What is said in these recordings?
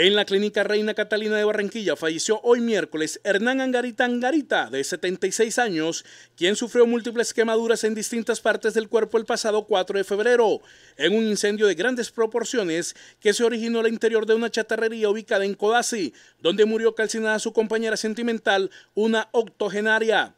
En la clínica Reina Catalina de Barranquilla falleció hoy miércoles Hernán Angarita Angarita, de 76 años, quien sufrió múltiples quemaduras en distintas partes del cuerpo el pasado 4 de febrero, en un incendio de grandes proporciones que se originó al interior de una chatarrería ubicada en Codazzi, donde murió calcinada su compañera sentimental, una octogenaria.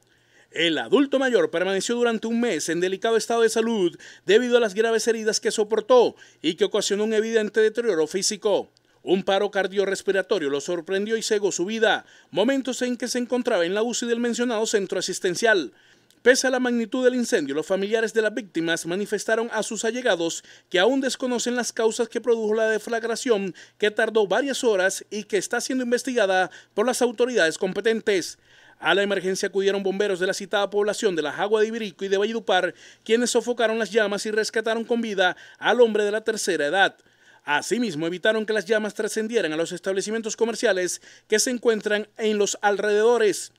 El adulto mayor permaneció durante un mes en delicado estado de salud debido a las graves heridas que soportó y que ocasionó un evidente deterioro físico. Un paro cardiorrespiratorio lo sorprendió y cegó su vida, momentos en que se encontraba en la UCI del mencionado centro asistencial. Pese a la magnitud del incendio, los familiares de las víctimas manifestaron a sus allegados que aún desconocen las causas que produjo la deflagración, que tardó varias horas y que está siendo investigada por las autoridades competentes. A la emergencia acudieron bomberos de la citada población de La Jagua de Ibirico y de Valledupar, quienes sofocaron las llamas y rescataron con vida al hombre de la tercera edad. Asimismo, evitaron que las llamas trascendieran a los establecimientos comerciales que se encuentran en los alrededores.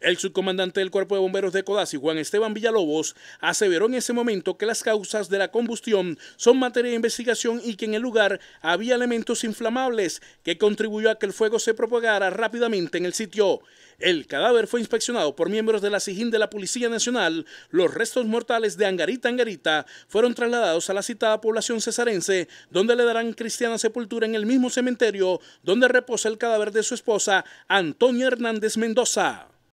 El subcomandante del Cuerpo de Bomberos de Codazzi, Juan Esteban Villalobos, aseveró en ese momento que las causas de la combustión son materia de investigación y que en el lugar había elementos inflamables que contribuyó a que el fuego se propagara rápidamente en el sitio. El cadáver fue inspeccionado por miembros de la SIGIN de la Policía Nacional. Los restos mortales de Angarita Angarita fueron trasladados a la citada población cesarense, donde le darán cristiana sepultura en el mismo cementerio donde reposa el cadáver de su esposa, Antonia Hernández Mendoza.